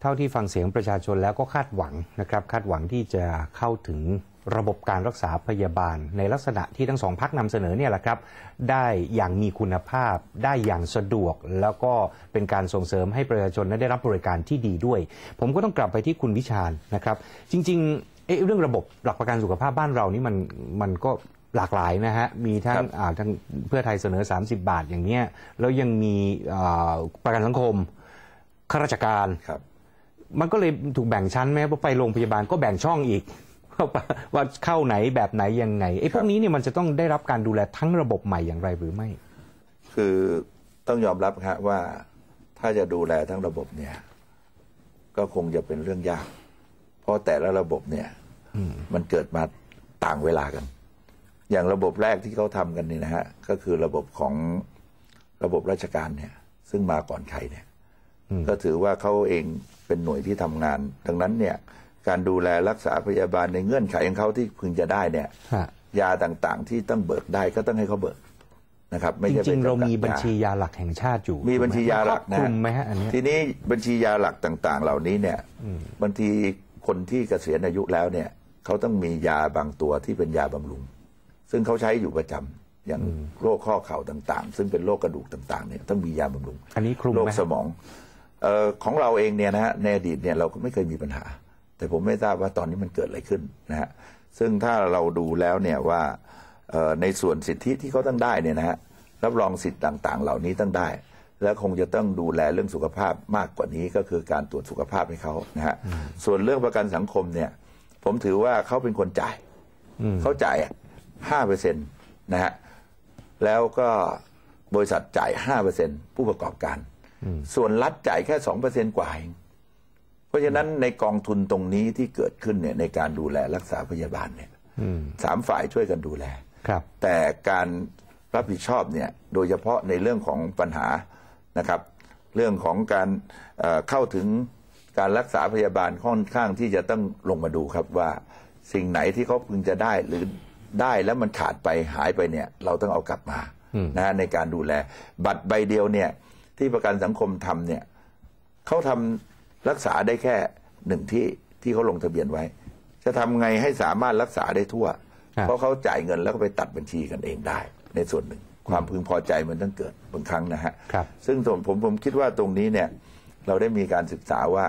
เท่าที่ฟังเสียงประชาชนแล้วก็คาดหวังนะครับคาดหวังที่จะเข้าถึงระบบการรักษาพยาบาล ในลักษณะที่ทั้งสองพักนำเสนอเนี่ยแหละครับได้อย่างมีคุณภาพได้อย่างสะดวกแล้วก็เป็นการส่งเสริมให้ประชาชนนั้นได้รับบริการที่ดีด้วย ผมก็ต้องกลับไปที่คุณวิชาญนะครับ จริงๆเเรื่องระบบหลักประกันสุขภาพบ้านเรานี่มันมันก็หลากหลายนะฮะมีทั้งทั้งเพื่อไทยเสนอ 30 บาทอย่างเนี้ยแล้วยังมีประกันสังคมข้าราชการรมันก็เลยถูกแบ่งชั้นม้วพอไปโรงพยาบาลก็แบ่งช่องอีก ว่าเข้าไหนแบบไหน ยังไงไอ้พวกนี้เนี่ยมันจะต้องได้รับการดูแลทั้งระบบใหม่อย่างไรหรือไม่ คือต้องยอมรับครับว่า ถ้าจะดูแลทั้งระบบเนี่ย ก็คงจะเป็นเรื่องยาก เพราะแต่ละระบบเนี่ยมันเกิดมาต่างเวลากัน อย่างระบบแรกที่เขาทำกันนี่นะฮะก็คือระบบของระบบราชการเนี่ย ซึ่งมาก่อนใครเนี่ยก็ถือว่าเขาเองเป็นหน่วยที่ทำงาน ดังนั้นเนี่ยการดูแลรักษาพยาบาลในเงื่อนไขของเขาที่พึงจะได้เนี่ยยาต่างๆที่ต้องเบิกได้ ก็ต้องให้เขาเบิกนะครับ ไม่ใช่จริงเรามีบัญชียาหลักแห่งชาติอยู่มีบัญชียาหลักนะคุมไหมฮะอันนี้ทีนี้บัญชียาหลักต่างๆเหล่านี้เนี่ยบางทีคนที่เกษียณอายุแล้วเนี่ยเขาต้องมียาบางตัวที่เป็นยาบำรุง ซึ่งเขาใช้อยู่ประจำอย่างโรคข้อเข่าต่างๆ ซึ่งเป็นโรคกระดูกต่างๆเนี่ย ต้องมียาบำรุงอันนี้คลุมโรคสมองของเราเองเนี่ยนะฮะในอดีตเนี่ยเราก็ไม่เคยมีปัญหา แต่ผมไม่ทราบว่าตอนนี้มันเกิดอะไรขึ้นนะฮะซึ่งถ้าเราดูแล้วเนี่ยว่าในส่วนสิทธิที่เขาตั้งได้เนี่ยนะฮะรับรองสิทธิ์ต่าง ๆ เหล่านี้ตั้งได้ และคงจะต้องดูแลเรื่องสุขภาพมากกว่านี้ก็คือการตรวจสุขภาพให้เขานะฮะส่วนเรื่องประกันสังคมเนี่ย ผมถือว่าเขาเป็นคนจ่ายเขาจ่ายห้าเปอร์เซ็นต์นะฮะแล้วก็บริษัทจ่ายห้าเปอร์เซ็นต์ผู้ประกอบการส่วนรัฐจ่าย แค่สองเปอร์เซ็นกว่าเอง เพราะฉะนั้นในกองทุนตรงนี้ที่เกิดขึ้นเนี่ยในการดูแลรักษาพยาบาลเนี่ยสามฝ่ายช่วยกันดูแล ครับ แต่การรับผิดชอบเนี่ยโดยเฉพาะในเรื่องของปัญหานะครับ เรื่องของการเเข้าถึงการรักษาพยาบาลค่อนข้างที่จะต้องลงมาดูครับว่าสิ่งไหนที่เขาพึงจะได้หรือได้แล้วมันขาดไปหายไปเนี่ยเราต้องเอากลับมานะในการดูแล บัตรใบเดียวเนี่ยที่ประกันสังคมทำเนี่ยเขาทำรักษาได้แค่หนึ่งที่ที่เขาลงทะเบียนไว้ จะทำไงให้สามารถรักษาได้ทั่ว เพราะเขาจ่ายเงินแล้วก็ไปตัดบัญชีกันเองได้ ในส่วนหนึ่งความพึงพอใจมันต้องเกิด บางครั้งนะฮะซึ่งผมผมคิดว่าตรงนี้เนี่ย เราได้มีการศึกษาว่า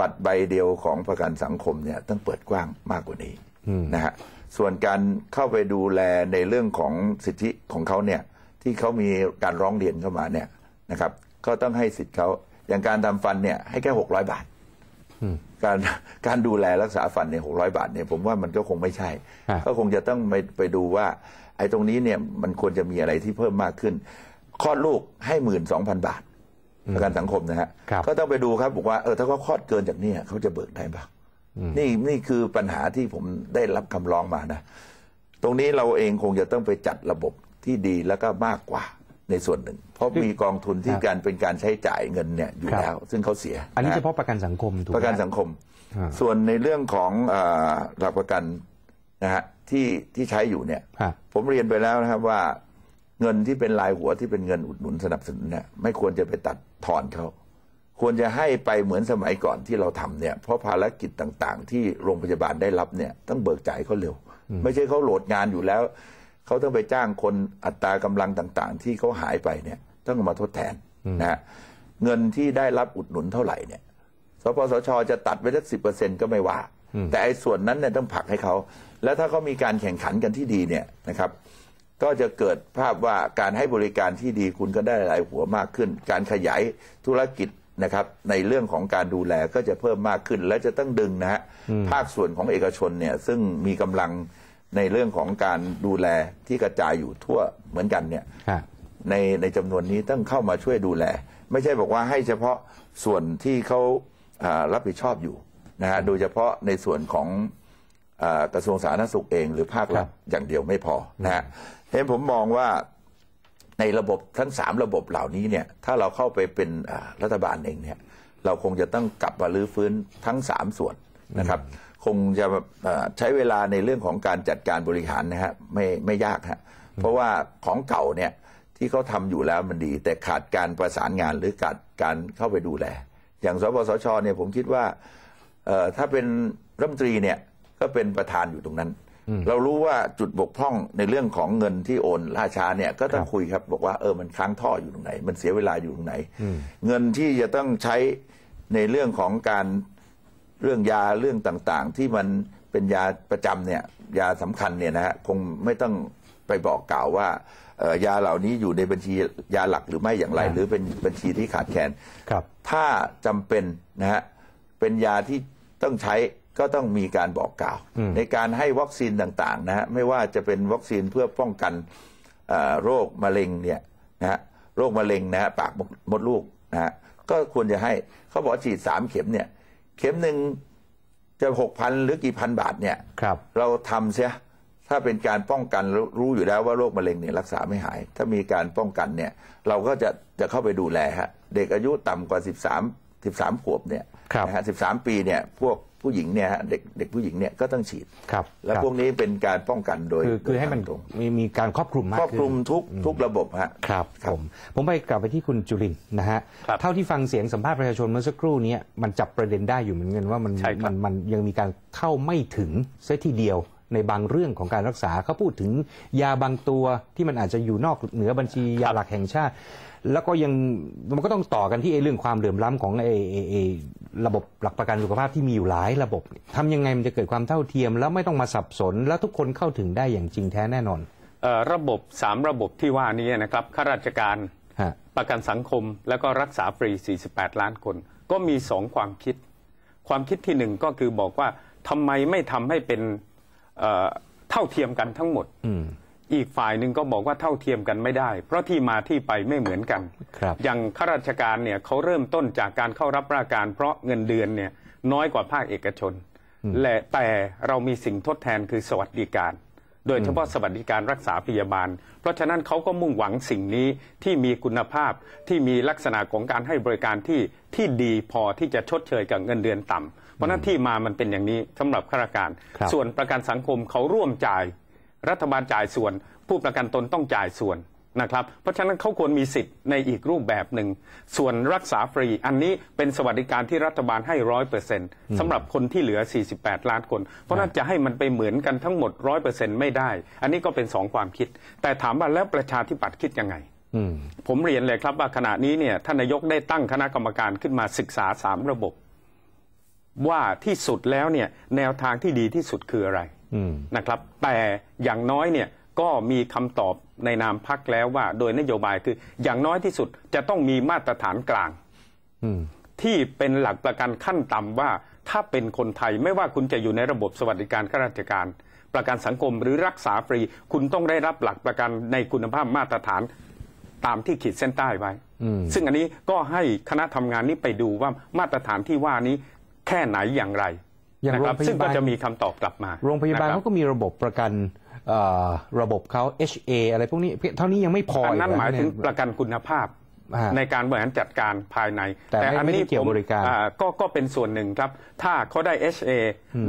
บัตรใบเดียวของประกันสังคมเนี่ยต้องเปิดกว้างมากกว่านี้นะฮะส่วนการเข้าไปดูแลในเรื่องของสิทธิของเขาเนี่ย ที่เขามีการร้องเรียนเข้ามาเนี่ยนะครับก็ต้องให้สิทธิ์เขาอย่างการทำฟันเนี่ย ให้แค่หกร้อยบาทการการดูแลรักษาฟันเนี่ยหกร้อยบาทเนี่ยผมว่ามันก็คงไม่ใช่ ก็คงจะต้องไปไปดูว่า ไอ้ตรงนี้เนี่ยมันควรจะมีอะไรที่เพิ่มมากขึ้นคลอดลูกให้หมื่นสองพันบาทประกันสังคมนะฮะก็ต้องไปดูครับ บอกว่า เออถ้าเขาคลอดเกินจากนี้เขาจะเบิกได้ปงนี่นี่คือปัญหาที่ผมได้รับคำร้องมานะตรงนี้เราเองคงจะต้องไปจัดระบบที่ดีแล้วก็มากกว่าในส่วนหนึ่งเพราะมีกองทุนที่การเป็นการใช้จ่ายเงินเนี่ยอยู่แล้ว ซึ่งเขาเสีย อันนี้เฉพาะประกันสังคมถูกประกันสังคม ส่วนในเรื่องของหลักประกันนะฮะที่ที่ใช้อยู่เนี่ย ผมเรียนไปแล้วนะครับว่าเงินที่เป็นลายหัวที่เป็นเงินอุดหนุนสนับสนุนเนี่ย ไม่ควรจะไปตัดถอนเขา ควรจะให้ไปเหมือนสมัยก่อนที่เราทำเนี่ยเพราะภารกิจต่าง ๆที่โรงพยาบาลได้รับเนี่ยต้องเบิกจ่ายเขาเร็ว ไม่ใช่เขาโหลดงานอยู่แล้วเขาต้องไปจ้างคนอัตรากำลังต่างๆ ที่เขาหายไปเนี่ยต้องมาทดแทนนะฮะเงินที่ได้รับอุดหนุนเท่าไหร่เนี่ยสปสช จะตัดไปสักสิเปอร์เซ็นก็ไม่ว่า แต่ไอ้ส่วนนั้นเนี่ยต้องผลักให้เขา แล้วถ้าเขามีการแข่งขันกันที่ดีเนี่ยนะครับ ก็จะเกิดภาพว่าการให้บริการที่ดี คุณก็ได้รายหัวมากขึ้น การขยายธุรกิจนะครับ ในเรื่องของการดูแลก็จะเพิ่มมากขึ้นและจะต้องดึงนะฮะภาคส่วนของเอกชนเนี่ย ซึ่งมีกำลังในเรื่องของการดูแลที่กระจายอยู่ทั่วเหมือนกันเนี่ยในในจำนวนนี้ต้องเข้ามาช่วยดูแล ไม่ใช่บอกว่าให้เฉพาะส่วนที่เขารับผิดชอบอยู่นะฮะโดยเฉพาะในส่วนของกระทรวงสาธารณสุขเอง หรือภาครัฐอย่างเดียวไม่พอนะฮะเห็นผมมองว่าในระบบทั้งสามระบบเหล่านี้เนี่ยถ้าเราเข้าไปเป็นรัฐบาลเองเนี่ยเราคงจะต้องกลับมาลื้อฟื้นทั้งสามส่วนนะครับคงจะใช้เวลาในเรื่องของการจัดการบริหารนะฮะไม่ไม่ยากฮะเพราะว่าของเก่าเนี่ยที่เขาทำอยู่แล้วมันดี แต่ขาดการประสานงานหรือขาดการเข้าไปดูแลอย่างสปสชเนี่ยผมคิดว่า ถ้าเป็นรัฐมนตรีเนี่ยก็เป็นประธานอยู่ตรงนั้น เรารู้ว่าจุดบกพร่องในเรื่องของเงินที่โอนล่าช้าเนี่ยก็ต้องคุยครับบอกว่าเออมันค้างท่ออยู่ตรงไหน มันเสียเวลาอยู่ตรงไหน เงินที่จะต้องใช้ในเรื่องของการเรื่องยาเรื่องต่างๆที่มัน เป็นยาประจำเนี่ยยาสำคัญเนี่ยนะฮะคงไม่ต้องไปบอกกล่าวว่ายาเหล่านี้อยู่ในบัญชียาหลักหรือไม่อย่างไร หรือเป็นบัญชีที่ขาดแคลนครับถ้าจำเป็นนะฮะเป็นยาที่ต้องใช้ก็ต้องมีการบอกกล่าว ในการให้วัคซีนต่างๆนะฮะไม่ว่าจะเป็นวัคซีนเพื่อป้องกันโรคมะเร็งเนี่ยนะฮะโรคมะเร็งนะฮะปากมดลูกนะฮะก็ควรจะให้เขาบอกฉีดสามเข็มเนี่ยเข็มหนึ่งจะหกพันหรือกี่พันบาทเนี่ยรเราทำเสียถ้าเป็นการป้องกัน รู้อยู่แล้วว่าโรคมะเร็งเนี่ยรักษาไม่หาย ถ้ามีการป้องกันเนี่ย เราก็จะจะเข้าไปดูแลฮะเด็กอายุต่ำกว่าสสสิิบามบสามขวบเนี่ยนะฮะามปีเนี่ยพวกผู้หญิงเนี่ยฮะเด็กเด็กผู้หญิงเนี่ยก็ต้องฉีดครับแล้วพวกนี้เป็นการป้องกันโดย คือคือให้มันตรงมีมีการครอบคลุมมากครอบคลุมทุกทุกระบบฮะครับผมผมไปกลับไปที่คุณจุรินนะฮะเท่าที่ฟังเสียงสัมภาษณ์ประชาชนเมื่อสักครู่นี้มันจับประเด็นได้อยู่เหมือนกันว่ามันมันมันยังมีการเข้าไม่ถึงเสียทีเดียวในบางเรื่องของการรักษาเขาพูดถึงยาบางตัวที่มันอาจจะอยู่นอกเหนือบัญชียาหลักแห่งชาติแล้วก็ยังมันก็ต้องต่อกันที่เรื่องความเหลื่อมล้ำของไอ้ระบบหลักประกันสุขภาพที่มีอยู่หลายระบบ ทำยังไงมันจะเกิดความเท่าเทียมแล้วไม่ต้องมาสับสนแล้วทุกคนเข้าถึงได้อย่างจริงแท้แน่นอนระบบสามระบบที่ว่านี้นะครับข้าราชการประกันสังคม แล้วก็รักษาฟรี 48 ล้านคน ก็มีสองความคิดความคิดที่หนึ่งก็คือบอกว่าทำไมไม่ทำให้เป็นเท่าเทียมกันทั้งหมดอีกฝ่ายหนึ่งก็บอกว่าเท่าเทียมกันไม่ได้เพราะที่มาที่ไปไม่เหมือนกันอย่างข้าราชการเนี่ยเขาเริ่มต้นจากการเข้ารับราชการ เพราะเงินเดือนเนี่ย น้อยกว่าภาคเอกชน และแต่เรามีสิ่งทดแทนคือสวัสดิการ โดยเฉพาะสวัสดิการรักษาพยาบาล เพราะฉะนั้นเขาก็มุ่งหวังสิ่งนี้ที่มีคุณภาพที่มีลักษณะของการให้บริการที่ที่ดีพอที่จะชดเชยกับเงินเดือนต่ำ เพราะนั้นที่มามันเป็นอย่างนี้สำหรับข้าราชการ ส่วนประกันสังคมเขาร่วมจ่ายรัฐบาลจ่ายส่วนผู้ประกันตนต้องจ่ายส่วนนะครับ เพราะฉะนั้นเขาควรมีสิทธิ์ในอีกรูปแบบหนึ่ง ส่วนรักษาฟรี อันนี้เป็นสวัสดิการที่รัฐบาลให้ร้อยเปอร์เซ็นต์สำหรับคนที่เหลือ 48 ล้านคน เพราะนั้นจะให้มันไปเหมือนกันทั้งหมดร้อยเปอร์เซ็นต์ไม่ได้ อันนี้ก็เป็นสองความคิด แต่ถามว่าแล้วประชาธิปัตย์คิดยังไงผมเรียนเลยครับว่าขณะนี้เนี่ยท่านนายกได้ตั้งคณะกรรมการขึ้นมาศึกษาสามระบบ ว่าที่สุดแล้วเนี่ยแนวทางที่ดีที่สุดคืออะไรนะครับแต่อย่างน้อยเนี่ยก็มีคำตอบในนามพักแล้วว่า โดยนโยบายคืออย่างน้อยที่สุดจะต้องมีมาตรฐานกลางที่เป็นหลักประกันขั้นต่ำว่าถ้าเป็นคนไทย ไม่ว่าคุณจะอยู่ในระบบสวัสดิการข้าราชการ ประกันสังคมหรือรักษาฟรีคุณต้องได้รับหลักประกันในคุณภาพมาตรฐานตามที่ขีดเส้นใต้ไว้ซึ่งอันนี้ก็ให้คณะทำงานนี้ไปดูว่ามาตรฐานที่ว่านี้แค่ไหนอย่างไรอย่างรงบซึ่งก็จะมีคำตอบกลับมาโรงพยาบาลเขาก็มีระบบประกันระบบเขา HA อะไรพวกนี้เท่านี้ยังไม่พออันนั้นหมายถึงประกันคุณภาพในการบริหารจัดการภายใน แต่อันนี้เกี่ยวบริการก็ก็เป็นส่วนหนึ่งครับถ้าเขาได้ HA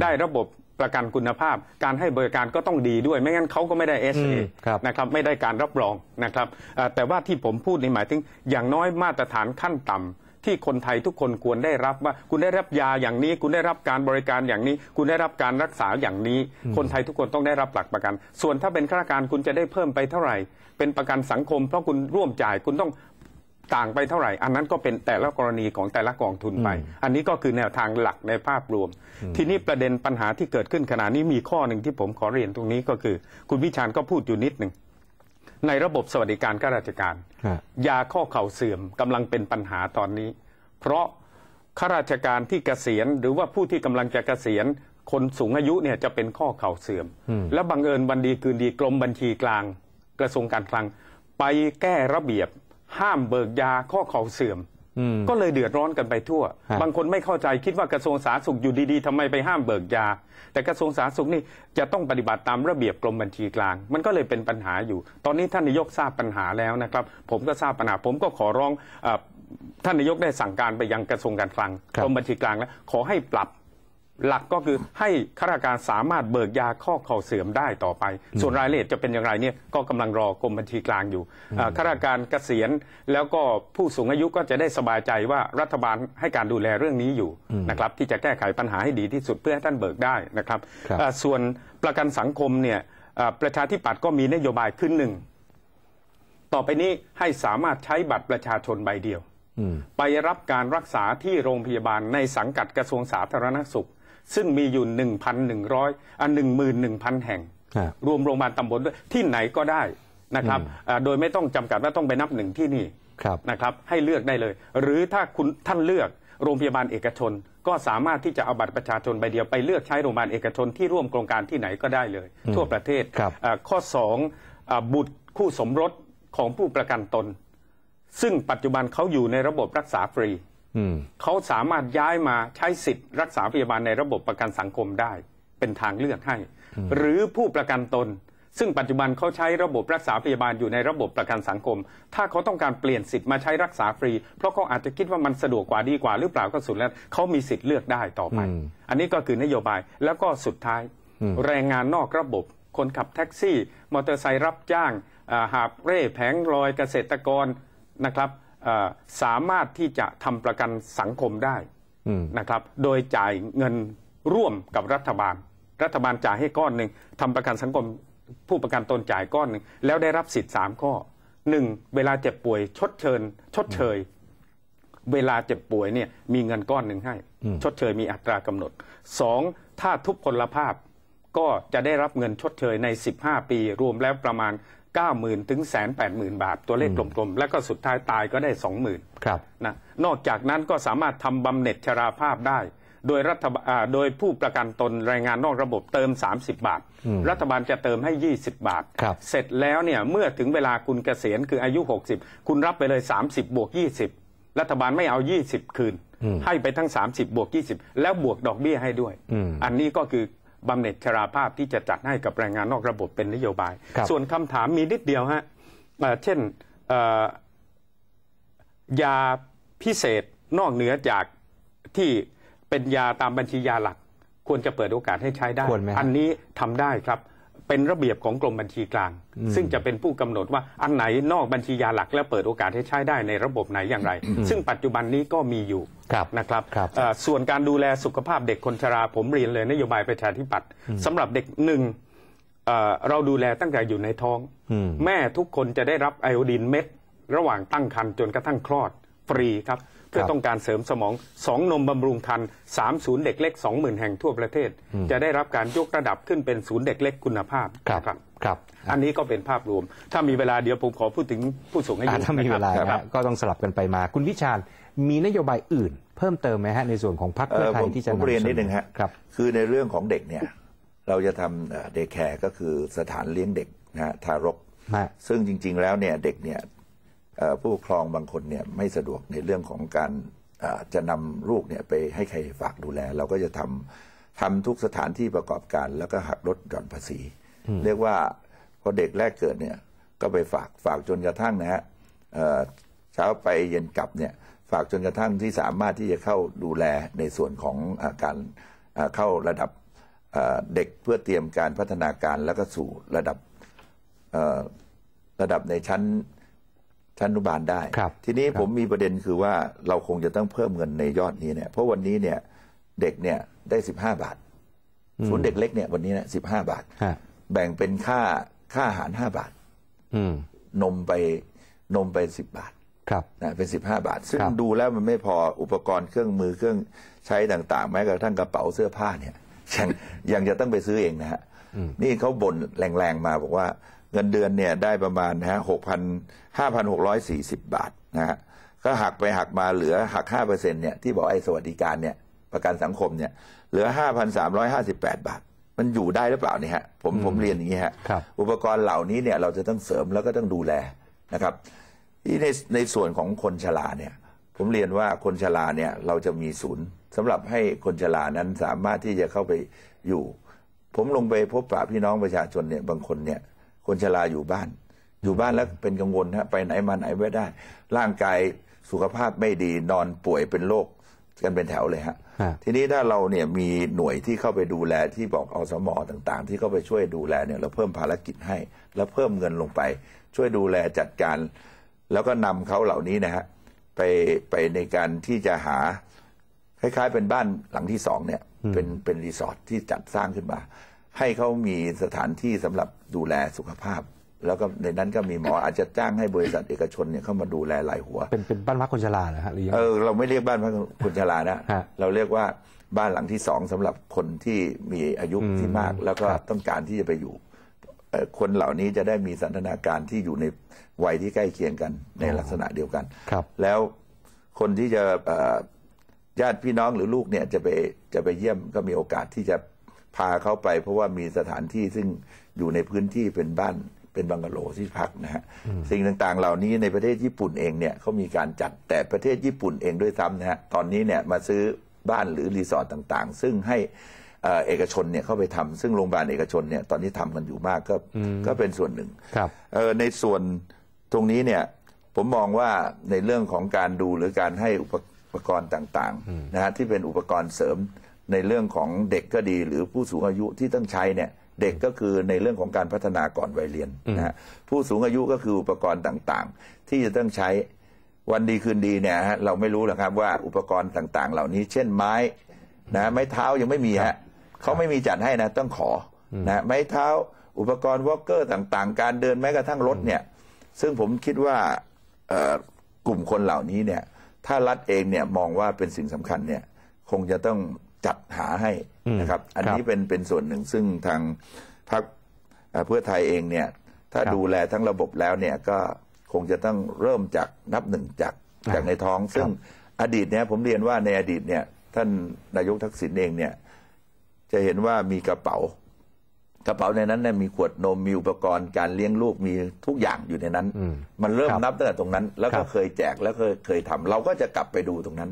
ได้ระบบประกันคุณภาพ การให้บริการก็ต้องดีด้วย ไม่งั้นเขาก็ไม่ได้ SA นะครับไม่ได้การรับรองนะครับแต่ว่าที่ผมพูดในหมายถึงอย่างน้อยมาตรฐานขั้นต่ำที่คนไทยทุกคนควรได้รับว่าคุณได้รับยาอย่างนี้ คุณได้รับการบริการอย่างนี้ คุณได้รับการรักษาอย่างนี้ คนไทยทุกคนต้องได้รับหลักประกัน ส่วนถ้าเป็นข้าราชการคุณจะได้เพิ่มไปเท่าไหร่ เป็นประกันสังคม เพราะคุณร่วมจ่ายคุณต้องต่างไปเท่าไหร่ อันนั้นก็เป็นแต่ละกรณีของแต่ละกองทุนไปอันนี้ก็คือแนวทางหลักในภาพรวม ทีนี้ประเด็นปัญหาที่เกิดขึ้นขณะนี้มีข้อหนึ่งที่ผมขอเรียนตรงนี้ก็คือ คุณวิชานก็พูดอยู่นิดหนึ่งในระบบสวัสดิการข้าราชการยาข้อเข่าเสื่อมกำลังเป็นปัญหาตอนนี้ เพราะข้าราชการที่เกษียณหรือว่าผู้ที่กำลังจะเกษียณ คนสูงอายุเนี่ยจะเป็นข้อเข่าเสื่อม และบังเอิญวันดีคืนดีกรมบัญชีกลาง กระทรวงการคลัง ไปแก้ระเบียบห้ามเบิกยาข้อเข่าเสื่อมก็เลยเดือดร้อนกันไปทั่ว บางคนไม่เข้าใจคิดว่ากระทรวงสาธารณสุขอยู่ดีๆทำไมไปห้ามเบิกยา แต่กระทรวงสาธารณสุขนี่จะต้องปฏิบัติตามระเบียบกรมบัญชีกลาง มันก็เลยเป็นปัญหาอยู่ ตอนนี้ท่านนายกทราบปัญหาแล้วนะครับ ผมก็ทราบปัญหา ผมก็ขอร้องท่านนายกได้สั่งการไปยังกระทรวงการคลังกรมบัญชีกลางแล้วขอให้ปรับหลักก็คือให้ข้าราชการสามารถเบิกยาข้อเข่าเสื่อมได้ต่อไป ส่วนรายละเอียดจะเป็นอย่างไรเนี่ยก็กำลังรอกรมบัญชีกลางอยู่ข้าราชการเกษียณแล้วก็ผู้สูงอายุก็จะได้สบายใจว่ารัฐบาลให้การดูแลเรื่องนี้อยู่นะครับ ที่จะแก้ไขปัญหาให้ดีที่สุดเพื่อให้ท่านเบิกได้นะครับ ส่วนประกันสังคมเนี่ยประชาธิปัตย์ก็มีนโยบายขึ้นหนึ่ง ต่อไปนี้ให้สามารถใช้บัตรประชาชนใบเดียวไปรับการรักษาที่โรงพยาบาลในสังกัดกระทรวงสาธารณสุขซึ่งมีอยู่หนึ่งพันหนึ่งร้อยอ่นหนึ่งหมื่นหนึ่งพันแห่ง รวมโรงพยาบาลตำบลด้วยที่ไหนก็ได้นะครับโดยไม่ต้องจำกัดว่าต้องไปนับหนึ่งที่นี่นะครับให้เลือกได้เลย หรือถ้าคุณท่านเลือกโรงพยาบาลเอกชน ก็สามารถที่จะเอาบัตรประชาชนใบเดียวไปเลือกใช้โรงพยาบาลเอกชนที่ร่วมโครงการที่ไหนก็ได้เลย ทั่วประเทศข้อ 2 บุตรคู่สมรสของผู้ประกันตน ซึ่งปัจจุบันเขาอยู่ในระบบรักษาฟรีเขาสามารถย้ายมาใช้สิทธิ์รักษาพยาบาลในระบบประกันสังคมได้ เป็นทางเลือกให้ หรือผู้ประกันตน ซึ่งปัจจุบันเขาใช้ระบบรักษาพยาบาลอยู่ในระบบประกันสังคม ถ้าเขาต้องการเปลี่ยนสิทธิ์มาใช้รักษาฟรี เพราะเขาอาจจะคิดว่ามันสะดวกกว่าดีกว่า หรือเปล่าก็สุดแล้วเขามีสิทธิ์เลือกได้ต่อไป อันนี้ก็คือนโยบายแล้วก็สุดท้าย แรงงานนอกระบบคนขับแท็กซี่ มอเตอร์ไซค์รับจ้างหาบเร่แผงลอยเกษตรกรนะครับสามารถที่จะทำประกันสังคมได้นะครับ โดยจ่ายเงินร่วมกับรัฐบาล รัฐบาลจ่ายให้ก้อนหนึ่งทำประกันสังคมผู้ประกันตนจ่ายก้อนหนึ่งแล้วได้รับสิทธิ์สามข้อหนึ่งเวลาเจ็บป่วยชดเชยชดเชยเวลาเจ็บป่วยเนี่ยมีเงินก้อนหนึ่งให้ ชดเชยมีอัตรากำหนดสองถ้าทุพพลภาพก็จะได้รับเงินชดเชยใน 15 ปีรวมแล้วประมาณ90,000ถึงแสนแปดหมื่นบาท ตัวเลขกลม ๆ แล้วก็สุดท้ายตายก็ได้ 20,000ครับนะนอกจากนั้นก็สามารถทำบำเหน็จชราภาพได้ โดยรัฐบาลโดยผู้ประกันตนแรงงานนอกระบบเติม 30 บาท รัฐบาลจะเติมให้ 20 บาท เสร็จแล้วเนี่ย เมื่อถึงเวลาคุณเกษียณคืออายุ 60 คุณรับไปเลย 30 บวก 20 รัฐบาลไม่เอา 20 คืน ให้ไปทั้ง 30บวก20 แล้วบวกดอกเบี้ยให้ด้วย อันนี้ก็คือบำเหน็จชราภาพที่จะจัดให้กับแรงงานนอกระบบเป็นนโยบาย ส่วนคำถามมีนิดเดียวฮะเช่นยาพิเศษนอกเหนือจากที่เป็นยาตามบัญชียาหลัก ควรจะเปิดโอกาสให้ใช้ได้ อันนี้ทำได้ครับเป็นระเบียบของกรมบัญชีกลาง ซึ่งจะเป็นผู้กำหนดว่าอันไหนนอกบัญชียาหลักและเปิดโอกาสให้ใช้ได้ในระบบไหนอย่างไร ซึ่งปัจจุบันนี้ก็มีอยู่นะครับรบส่วนการดูแลสุขภาพเด็กคนชราผมเรียนเลยนโยบายประชาธิปัตย์สำหรับเด็กหนึ่งเราดูแลตั้งแต่อยู่ในท้อง แม่ทุกคนจะได้รับไอโอดีนเม็ด ระหว่างตั้งครรภ์จนกระทั่งคลอดฟรีครับพื่อต้องการเสริมสมองสองนมบำรุงทันสามศูนย์เด็กเล็กสองหมื่นแห่งทั่วประเทศ จะได้รับการยกระดับขึ้นเป็นศูนย์เด็กเล็กคุณภาพ ครับ ครับ อันนี้ก็เป็นภาพรวม ถ้ามีเวลาเดี๋ยวผมขอพูดถึงผู้สูงอายุถ้ามีเวลาก็ต้องสลับกันไปมา คุณวิชาญ มีนโยบายอื่นเพิ่มเติมไหมฮะในส่วนของพรรคเพื่อไทยที่จะนำเรียนนิดนึงฮะ ครับ คือในเรื่องของเด็กเนี่ยเราจะทำเดกแคร์ก็คือสถานเลี้ยงเด็กนะฮะทารกซึ่งจริง ๆ แล้วเนี่ยเด็กเนี่ยผู้ครองบางคนเนี่ยไม่สะดวกในเรื่องของการจะนำลูกเนี่ยไปให้ใครฝากดูแล เราก็จะทำทำทุกสถานที่ประกอบการ แล้วก็หักลดหย่อนภาษี เรียกว่าพอเด็กแรกเกิดเนี่ยก็ไปฝากฝากจนกระทั่งนะฮะเช้าไปเย็นกลับเนี่ยฝากจนกระทั่งที่สามารถที่จะเข้าดูแลในส่วนของอาการเข้าระดับเด็กเพื่อเตรียมการพัฒนาการแล้วก็สู่ระดับระดับในชั้นชั้นอนุบาลได้ ทีนี้ผมมีประเด็นคือว่าเราคงจะต้องเพิ่มเงินในยอดนี้เนี่ย เพราะวันนี้เนี่ย เด็กเนี่ยได้สิบห้าบาทศูนย์เด็กเล็กเนี่ย วันนี้เนี่ยสิบห้าบาท แบ่งเป็นค่าค่าอาหารห้าบาท นมไปนมไปสิบบาทนะเป็นสิบห้าบาท ซึ่งดูแล้วมันไม่พออุปกรณ์เครื่องมือเครื่องใช้ต่างๆแม้กระทั่งกระเป๋าเสื้อผ้าเนี่ยยังยังจะต้องไปซื้อเองนะฮะ นี่เขาบ่นแรงๆมาบอกว่า เงินเดือนเนี่ยได้ประมาณนะฮะหกพัน5,640 บาทนะฮะก็หักไปหักมาเหลือ หัก 5%เนี่ยที่บอกไอ้สวัสดิการเนี่ยประกันสังคมเนี่ยเหลือ5,358 บาท มันอยู่ได้หรือเปล่านี่ฮะผมผมเรียน อย่างนี้ฮะอุปกรณ์เหล่านี้เนี่ยเราจะต้องเสริมแล้วก็ต้องดูแลนะครับที่ในในส่วนของคนชราเนี่ยผมเรียนว่าคนชราเนี่ยเราจะมีศูนย์สำหรับให้คนชรานั้นสามารถที่จะเข้าไปอยู่ ผมลงไปพบปะพี่น้องประชาชนเนี่ยบางคนเนี่ย คนชราอยู่บ้านอยู่บ้านแล้วเป็นกังวลฮะไปไหนมาไหนไม่ได้ ร่างกายสุขภาพไม่ดีนอนป่วยเป็นโรคกันเป็นแถวเลยฮะ ทีนี้ถ้าเราเนี่ยมีหน่วยที่เข้าไปดูแลที่บอกอสมอต่าง ๆ ที่เข้าไปช่วยดูแลเนี่ยเราเพิ่มภารกิจให้ แล้วเพิ่มเงินลงไป ช่วยดูแลจัดการ แล้วก็นำเขาเหล่านี้นะฮะ ไปไปในการที่จะหา คล้าย ๆ เป็นบ้านหลังที่สองเนี่ย เป็นเป็นรีสอร์ทที่จัดสร้างขึ้นมาให้เขามีสถานที่สำหรับดูแลสุขภาพแล้วก็ในนั้นก็มีหมออาจจะจ้างให้บริษัทเอกชนเนี่ยเข้ามาดูแลหลายหัว เป็นเป็นบ้านพักคนชราเหรอฮะหรือยังเออเราไม่เรียกบ้านพักคนชรานะเราเรียกว่าบ้านหลังที่สองสำหรับคนที่มีอายุที่มาก แล้วก็ต้องการที่จะไปอยู่ คนเหล่านี้จะได้มีสันทนาการที่อยู่ในวัยที่ใกล้เคียงกันในลักษณะเดียวกัน ครับ แล้วคนที่จะญาติพี่น้องหรือลูกเนี่ยจะไปจะไปเยี่ยมก็มีโอกาสที่จะพาเขาไป เพราะว่ามีสถานที่ซึ่งอยู่ในพื้นที่เป็นบ้านเป็นบังกะโลที่พักนะฮะสิ่งต่างๆ เหล่านี้ในประเทศญี่ปุ่นเองเนี่ยเขามีการจัดแต่ประเทศญี่ปุ่นเองด้วยซ้ำนะฮะตอนนี้เนี่ยมาซื้อบ้านหรือรีสอร์ทต่างๆ ซึ่งให้เอกชนเนี่ยเข้าไปทำซึ่งโรงพยาบาลเอกชนเนี่ยตอนนี้ทำกันอยู่มากก็ก็เป็นส่วนหนึ่งครับในส่วนตรงนี้เนี่ยผมมองว่าในเรื่องของการดูหรือการให้อุปกรณ์ต่างๆนะฮะที่เป็นอุปกรณ์เสริมในเรื่องของเด็กก็ดี หรือผู้สูงอายุที่ต้องใช้เนี่ยเด็กก็คือในเรื่องของการพัฒนาก่อนวัยเรียนนะฮะผู้สูงอายุก็คืออุปกรณ์ต่างๆที่จะต้องใช้วันดีคืนดีเนี่ยฮะเราไม่รู้หรอกครับว่าอุปกรณ์ต่างๆเหล่านี้ เช่นไม้นะไม้เท้ายังไม่มีฮะเขาไม่มีจัดให้นะต้องขอนะไม้เท้าอุปกรณ์วอลเกอร์ต่างๆ การเดินแม้กระทั่งรถเนี่ยซึ่งผมคิดว่ากลุ่มคนเหล่านี้เนี่ยถ้ารัฐเองเนี่ยมองว่าเป็นสิ่งสำคัญเนี่ยคงจะต้องจัดหาให้นะครับ อันนี้เป็นเป็นส่วนหนึ่งซึ่งทางพรรคเพื่อไทยเองเนี่ย ถ้าดูแลทั้งระบบแล้วเนี่ยก็คงจะต้องเริ่มจากนับหนึ่งจากจากในท้อง ซึ่งอดีตเนี่ย ผมเรียนว่าในอดีตเนี่ย ท่านนายกทักษิณเองเนี่ย จะเห็นว่ามีกระเป๋า กระเป๋าในนั้นเนี่ยมีขวดนมมีอุปกรณ์การเลี้ยงลูกมีทุกอย่างอยู่ในนั้นมันเริ่มนับตั้งแต่ตรงนั้นแล้วก็เคยแจกแล้วเคยเคยทำเราก็จะกลับไปดูตรงนั้น